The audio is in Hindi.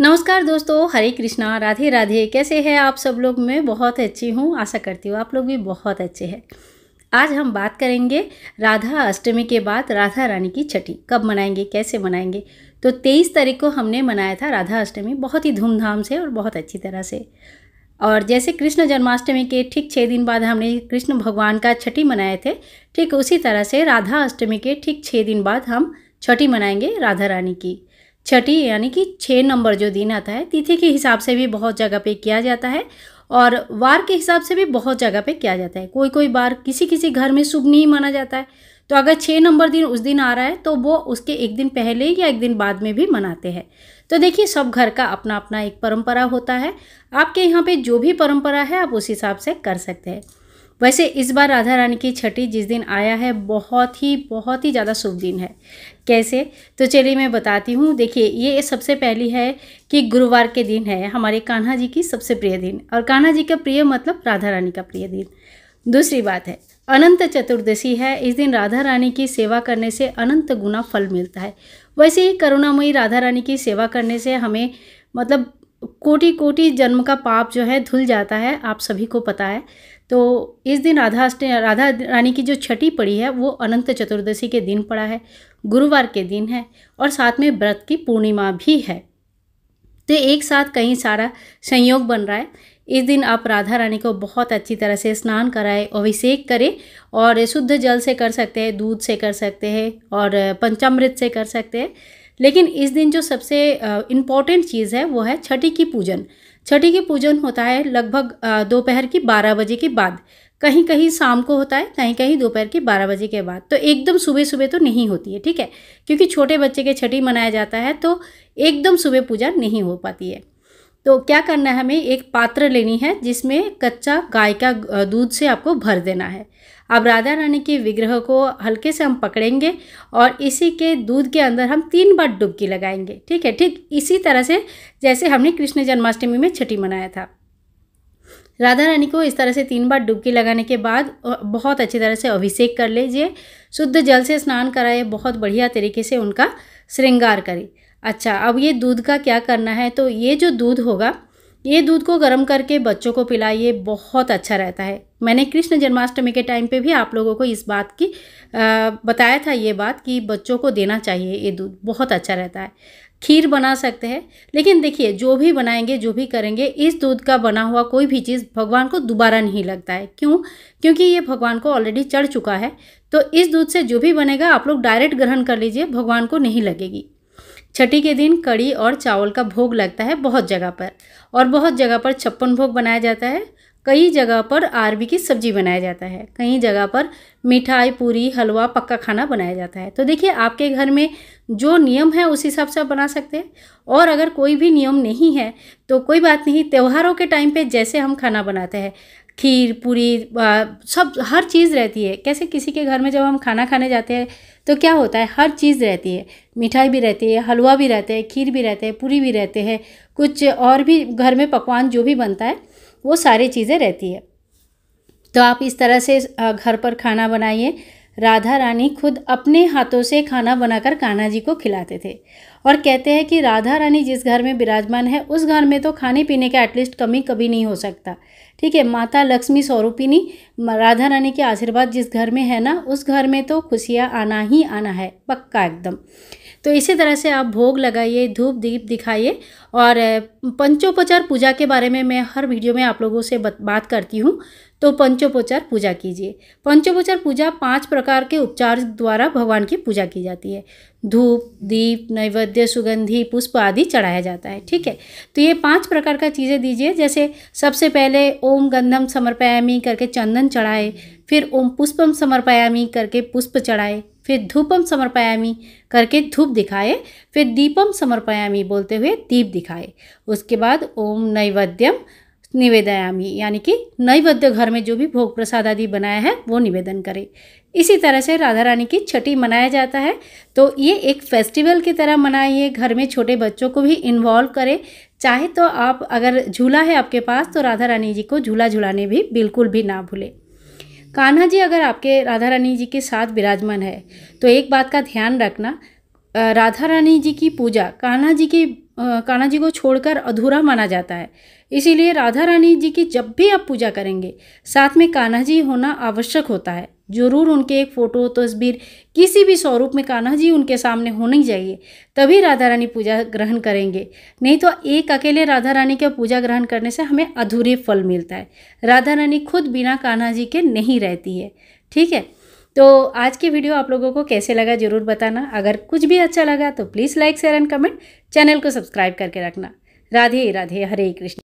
नमस्कार दोस्तों हरे कृष्णा राधे राधे कैसे हैं आप सब लोग मैं बहुत अच्छी हूँ आशा करती हूँ आप लोग भी बहुत अच्छे हैं आज हम बात करेंगे राधा अष्टमी के बाद राधा रानी की छठी कब मनाएंगे कैसे मनाएंगे तो तेईस तारीख को हमने मनाया था राधा अष्टमी बहुत ही धूमधाम से और बहुत अच्छी तरह से और जैसे कृष्ण जन्माष्टमी के ठीक छः दिन बाद हमने कृष्ण भगवान का छठी मनाए थे ठीक उसी तरह से राधा अष्टमी के ठीक छः दिन बाद हम छठी मनाएंगे राधा रानी की छठी यानी कि छः नंबर जो दिन आता है तिथि के हिसाब से भी बहुत जगह पे किया जाता है और वार के हिसाब से भी बहुत जगह पे किया जाता है कोई कोई बार किसी किसी घर में शुभ नहीं माना जाता है तो अगर छः नंबर दिन उस दिन आ रहा है तो वो उसके एक दिन पहले या एक दिन बाद में भी मनाते हैं तो देखिए सब घर का अपना अपना एक परंपरा होता है आपके यहाँ पे जो भी परंपरा है आप उस हिसाब से कर सकते हैं वैसे इस बार राधा रानी की छठी जिस दिन आया है बहुत ही बहुत ही ज़्यादा शुभ दिन है कैसे तो चलिए मैं बताती हूँ देखिए ये सबसे पहली है कि गुरुवार के दिन है हमारे कान्हा जी की सबसे प्रिय दिन और कान्हा जी का प्रिय मतलब राधा रानी का प्रिय दिन दूसरी बात है अनंत चतुर्दशी है इस दिन राधा रानी की सेवा करने से अनंत गुना फल मिलता है वैसे ही करुणामयी राधा रानी की सेवा करने से हमें मतलब कोटि कोटि जन्म का पाप जो है धुल जाता है आप सभी को पता है तो इस दिन राधा राधा रानी की जो छठी पड़ी है वो अनंत चतुर्दशी के दिन पड़ा है गुरुवार के दिन है और साथ में व्रत की पूर्णिमा भी है तो एक साथ कहीं सारा संयोग बन रहा है इस दिन आप राधा रानी को बहुत अच्छी तरह से स्नान कराएं अभिषेक करें और शुद्ध जल से कर सकते हैं दूध से कर सकते हैं और पंचामृत से कर सकते हैं लेकिन इस दिन जो सबसे इम्पॉर्टेंट चीज़ है वो है छठी की पूजन छठी की पूजन होता है लगभग दोपहर की बारह बजे के बाद कहीं कहीं शाम को होता है कहीं कहीं दोपहर के बारह बजे के बाद तो एकदम सुबह सुबह तो नहीं होती है ठीक है क्योंकि छोटे बच्चे के छठी मनाया जाता है तो एकदम सुबह पूजा नहीं हो पाती है तो क्या करना है हमें एक पात्र लेनी है जिसमें कच्चा गाय का दूध से आपको भर देना है अब राधा रानी के विग्रह को हल्के से हम पकड़ेंगे और इसी के दूध के अंदर हम तीन बार डुबकी लगाएंगे ठीक है ठीक इसी तरह से जैसे हमने कृष्ण जन्माष्टमी में छठी मनाया था राधा रानी को इस तरह से तीन बार डुबकी लगाने के बाद बहुत अच्छी तरह से अभिषेक कर लीजिए शुद्ध जल से स्नान कराए बहुत बढ़िया तरीके से उनका श्रृंगार करें अच्छा अब ये दूध का क्या करना है तो ये जो दूध होगा ये दूध को गर्म करके बच्चों को पिलाइए बहुत अच्छा रहता है मैंने कृष्ण जन्माष्टमी के टाइम पे भी आप लोगों को इस बात की आ, बताया था ये बात कि बच्चों को देना चाहिए ये दूध बहुत अच्छा रहता है खीर बना सकते हैं लेकिन देखिए जो भी बनाएंगे जो भी करेंगे इस दूध का बना हुआ कोई भी चीज़ भगवान को दोबारा नहीं लगता है क्यों क्योंकि ये भगवान को ऑलरेडी चढ़ चुका है तो इस दूध से जो भी बनेगा आप लोग डायरेक्ट ग्रहण कर लीजिए भगवान को नहीं लगेगी छठी के दिन कड़ी और चावल का भोग लगता है बहुत जगह पर और बहुत जगह पर छप्पन भोग बनाया जाता है कई जगह पर आरबी की सब्जी बनाया जाता है कई जगह पर मिठाई पूरी हलवा पक्का खाना बनाया जाता है तो देखिए आपके घर में जो नियम है उस हिसाब से आप बना सकते हैं और अगर कोई भी नियम नहीं है तो कोई बात नहीं त्योहारों के टाइम पे जैसे हम खाना बनाते हैं खीर पूरी सब हर चीज़ रहती है कैसे किसी के घर में जब हम खाना खाने जाते हैं तो क्या होता है हर चीज़ रहती है मिठाई भी रहती है हलवा भी रहता है खीर भी रहते हैं पूरी भी रहते हैं कुछ और भी घर में पकवान जो भी बनता है वो सारी चीज़ें रहती है तो आप इस तरह से घर पर खाना बनाइए राधा रानी खुद अपने हाथों से खाना बनाकर कान्हा जी को खिलाते थे और कहते हैं कि राधा रानी जिस घर में विराजमान है उस घर में तो खाने पीने का एटलीस्ट कमी कभी नहीं हो सकता ठीक है माता लक्ष्मी स्वरूपिनी राधा रानी के आशीर्वाद जिस घर में है ना उस घर में तो खुशियाँ आना ही आना है पक्का एकदम तो इसी तरह से आप भोग लगाइए धूप दीप दिखाइए और पंचोपचार पूजा के बारे में मैं हर वीडियो में आप लोगों से बात करती हूँ तो पंचोपचार पूजा कीजिए पंचोपचार पूजा पांच प्रकार के उपचार द्वारा भगवान की पूजा की जाती है धूप दीप नैवेद्य सुगंधी पुष्प आदि चढ़ाया जाता है ठीक है तो ये पांच प्रकार का चीज़ें दीजिए जैसे सबसे पहले ओम गंधम समर्पयामी करके चंदन चढ़ाए फिर ओम पुष्पम समर्पयामी करके पुष्प चढ़ाए फिर धूपम समर्पयामी करके धूप दिखाए फिर दीपम समर्पयामी बोलते हुए दीप दिखाए उसके बाद ओम नैवेद्यम निवेदयामी यानी कि नैवेद्य घर में जो भी भोग प्रसाद आदि बनाया है वो निवेदन करें इसी तरह से राधा रानी की छठी मनाया जाता है तो ये एक फेस्टिवल की तरह मनाइए घर में छोटे बच्चों को भी इन्वॉल्व करें चाहे तो आप अगर झूला है आपके पास तो राधा रानी जी को झूला झुलाने भी बिल्कुल भी ना भूलें कान्हा जी अगर आपके राधा रानी जी के साथ विराजमान है तो एक बात का ध्यान रखना राधा रानी जी की पूजा कान्हा जी की कान्हा जी को छोड़कर अधूरा माना जाता है इसीलिए राधा रानी जी की जब भी आप पूजा करेंगे साथ में कान्हा जी होना आवश्यक होता है ज़रूर उनके एक फ़ोटो तस्वीर किसी भी स्वरूप में कान्हा जी उनके सामने नहीं जाइए तभी राधा रानी पूजा ग्रहण करेंगे नहीं तो एक अकेले राधा रानी के पूजा ग्रहण करने से हमें अधूरे फल मिलता है राधा रानी खुद बिना कान्हा जी के नहीं रहती है ठीक है तो आज की वीडियो आप लोगों को कैसे लगा ज़रूर बताना अगर कुछ भी अच्छा लगा तो please like share and comment channel को सब्सक्राइब करके रखना राधे राधे हरे कृष्ण